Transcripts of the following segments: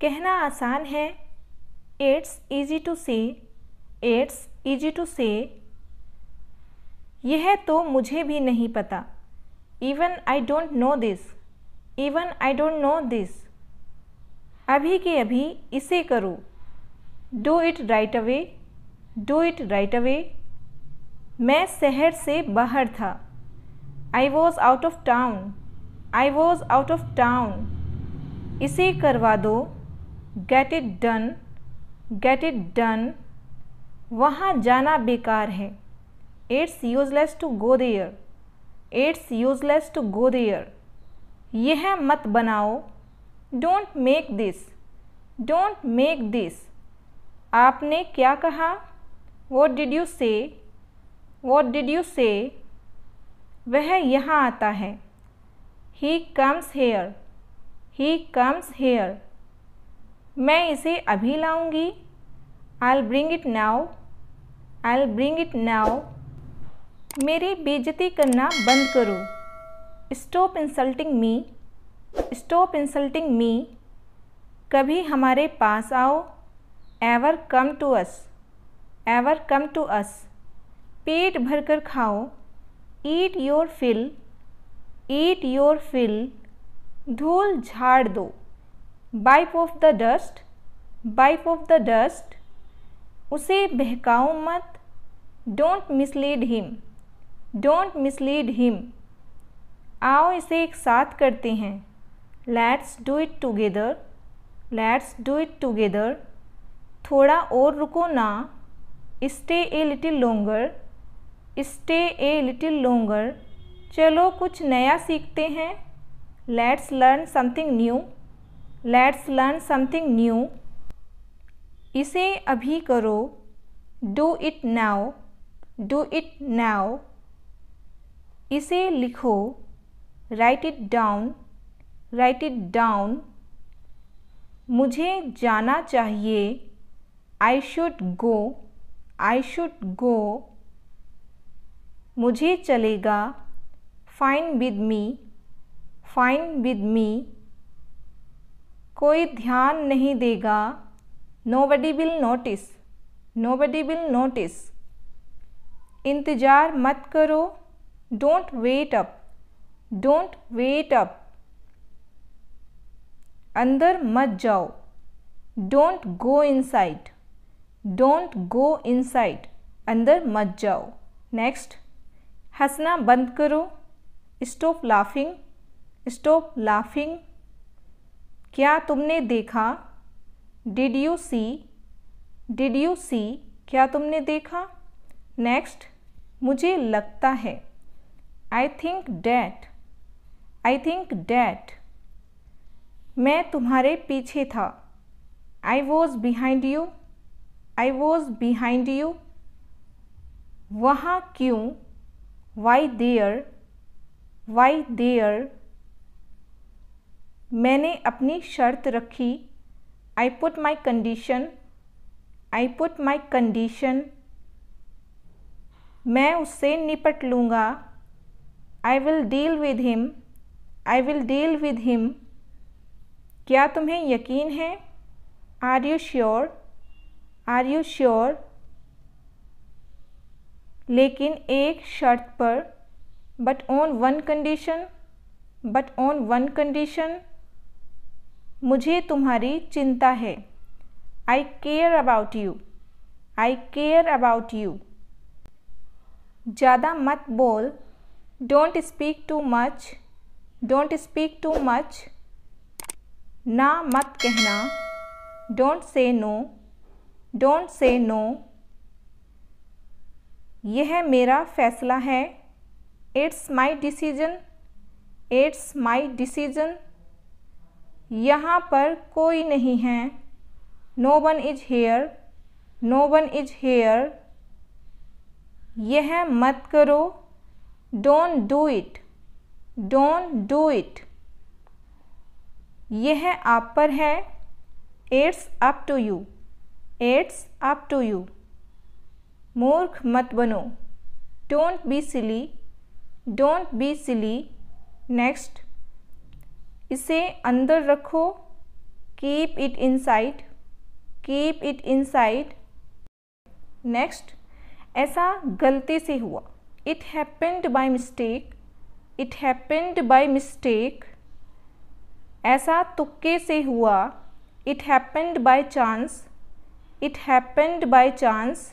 कहना आसान है it's easy to say it's easy to say यह तो मुझे भी नहीं पता even I don't know this even I don't know this अभी के अभी इसे करो do it right away do it right away मैं शहर से बाहर था I was out of town I was out of town इसे करवा दो get it done get it done वहाँ जाना बेकार है it's useless to go there it's useless to go there यह मत बनाओ don't make this don't make this आपने क्या कहा what did you say what did you say वह यहाँ आता है he comes here he comes here मैं इसे अभी लाऊंगी I bring it now I bring it now मेरी बेजती करना बंद करो stop insulting me stop insulting me कभी हमारे पास आओ ever come to us ever come to us पेट भर कर खाओ eat your fill eat your fill धूल झाड़ दो wipe off the dust wipe off the dust उसे बहकाओ मत don't mislead him don't mislead him आओ इसे एक साथ करते हैं let's do it together let's do it together थोड़ा और रुको ना stay a little longer stay a little longer चलो कुछ नया सीखते हैं let's learn something new let's learn something new इसे अभी करो do it now do it now इसे लिखो write it down write it down मुझे जाना चाहिए I should go I should go मुझे चलेगा fine with me fine with me कोई ध्यान नहीं देगा nobody will notice nobody will notice इंतज़ार मत करो don't wait up don't wait up अंदर मत जाओ don't go inside don't go inside अंदर मत जाओ नेक्स्ट हंसना बंद करो स्टॉप लाफिंग स्टॉप लाफिंग क्या तुमने देखा did you see did you see क्या तुमने देखा नेक्स्ट मुझे लगता है I think that I think that मैं तुम्हारे पीछे था I was behind you I was behind you वहाँ क्यों वाई देयर वाई देयर मैंने अपनी शर्त रखी I put my condition I put my condition मैं उससे निपट लूँगा I will deal with him I will deal with him क्या तुम्हें यकीन है are you sure are you sure लेकिन एक शर्त पर but on one condition but on one condition मुझे तुम्हारी चिंता है I care about you I care about you ज़्यादा मत बोल don't speak too much don't speak too much ना मत कहना don't say no don't say no यह मेरा फ़ैसला है it's my decision it's my decision यहाँ पर कोई नहीं है no one is here no one is here यह मत करो don't do it don't do it यह आप पर है it's up to you it's up to you मूर्ख मत बनो don't be silly don't be silly next इसे अंदर रखो keep it inside keep it sight next ऐसा गलती से हुआ it happened by mistake it happened by mistake ऐसा तुक्के से हुआ it happened by chance it happened by chance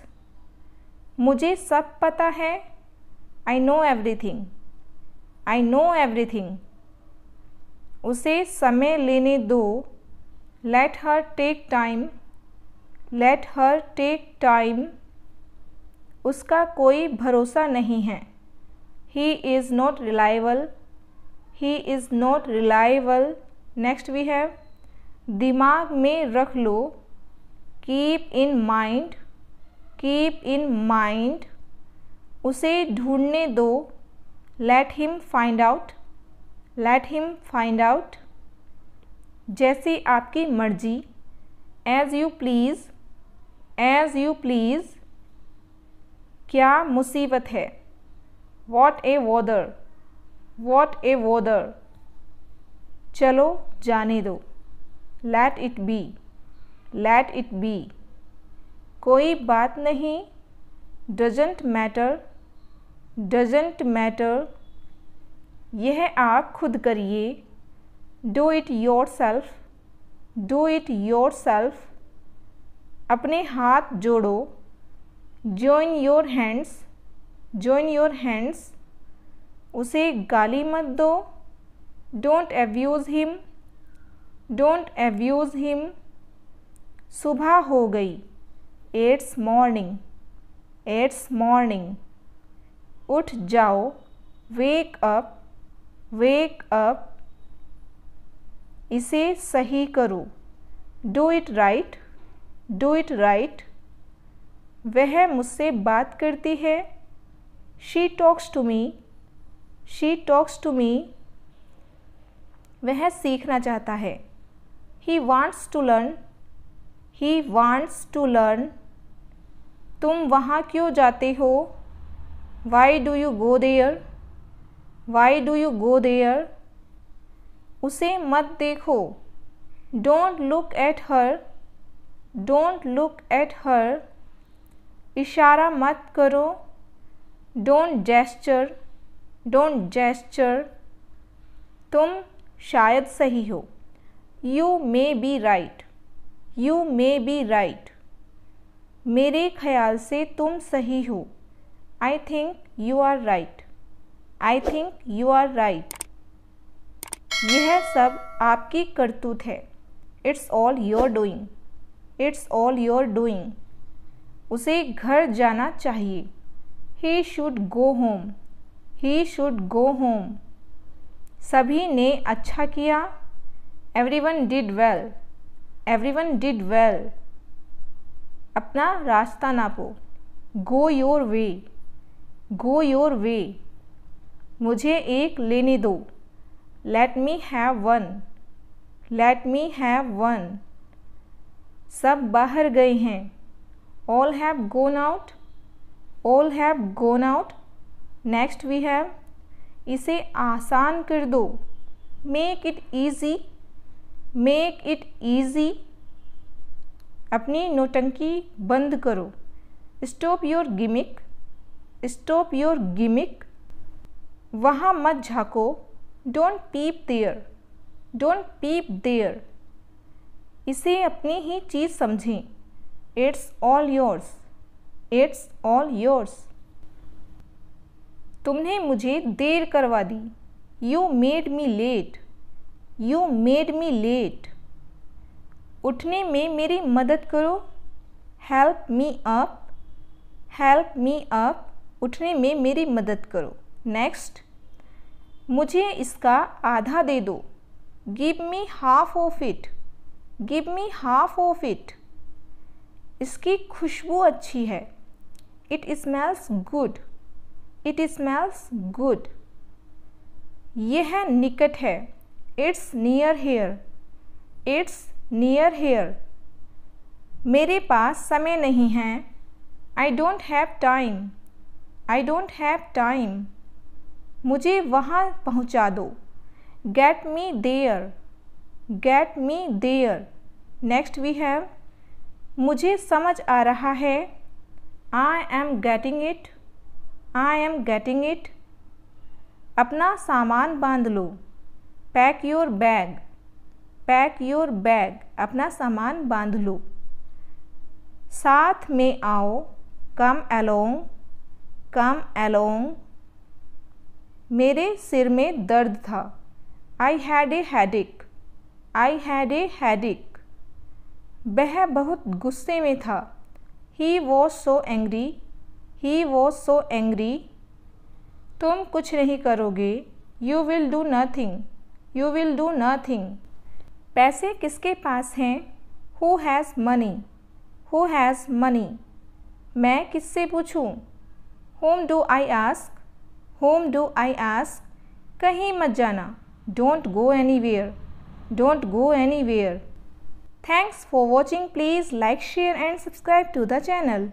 मुझे सब पता है I know everything I know everything उसे समय लेने दो let her take time let her take time उसका कोई भरोसा नहीं है he is not reliable he is not reliable next we have दिमाग में रख लो keep in mind keep in mind उसे ढूंढने दो late him find out let him find out जैसी आपकी मर्जी as you please as you please क्या मुसीबत है वॉट ए वोदर वॉट ए वोदर चलो जाने दो let it be let it be कोई बात नहीं डजेंट मैटर डजेंट मैटर यह आप खुद करिए do it yourself do it yourself अपने हाथ जोड़ो join your hands join your hands उसे गाली मत दो don't abuse him don't abuse him सुबह हो गई एट्स मॉर्निंग एट्स मॉर्निंग उठ जाओ वेक अप वेक अप इसे सही करो do it right do it right वह मुझसे बात करती है she talks to me she talks to me वह सीखना चाहता है he wants to learn he wants to learn तुम वहाँ क्यों जाते हो why do you go there why do you go there उसे मत देखो don't look at her don't look at her इशारा मत करो डोंट जेस्चर डोंट जेस्चर तुम शायद सही हो you may be right you may be right मेरे ख्याल से तुम सही हो I think you are right I think you are right यह सब आपकी करतूत है it's all your doing it's all your doing उसे घर जाना चाहिए he should go home he should go home सभी ने अच्छा किया everyone did well everyone did well अपना रास्ता नापो go your way go your way मुझे एक लेने दो let me have one let me have one सब बाहर गए हैं all have gone out all have gone out next we have इसे आसान कर दो make it easy make it easy अपनी नोटंकी बंद करो stop your gimmick stop your gimmick वहाँ मत झाँको don't peep there don't peep there इसे अपनी ही चीज़ समझें it's all yours it's all yours तुमने मुझे देर करवा दी you made me late you made me late उठने में मेरी मदद करो help me up help me up उठने में मेरी मदद करो नेक्स्ट मुझे इसका आधा दे दो give me half of it give me half of it इसकी खुशबू अच्छी है it smells good it smells good यह है निकट है it's near here it's near here मेरे पास समय नहीं है I don't have time I don't have time मुझे वहाँ पहुँचा दो get me there get me there next we have मुझे समझ आ रहा है I am getting it I am getting it अपना सामान बांध लो pack your bag pack your bag अपना सामान बांध लो साथ में आओ कम अलोंग कम अलोंग मेरे सिर में दर्द था I had a हैडिक I had a हैडिक वह बहुत गुस्से में था he was so angry he was so angry तुम कुछ नहीं करोगे you will do nothing you will do nothing पैसे किसके पास हैं who has money who has money मैं किससे पूछूं whom do I ask Whom do I ask? Kahi mat jana. Don't go anywhere. Don't go anywhere. Thanks for watching. Please like, share and subscribe to the channel.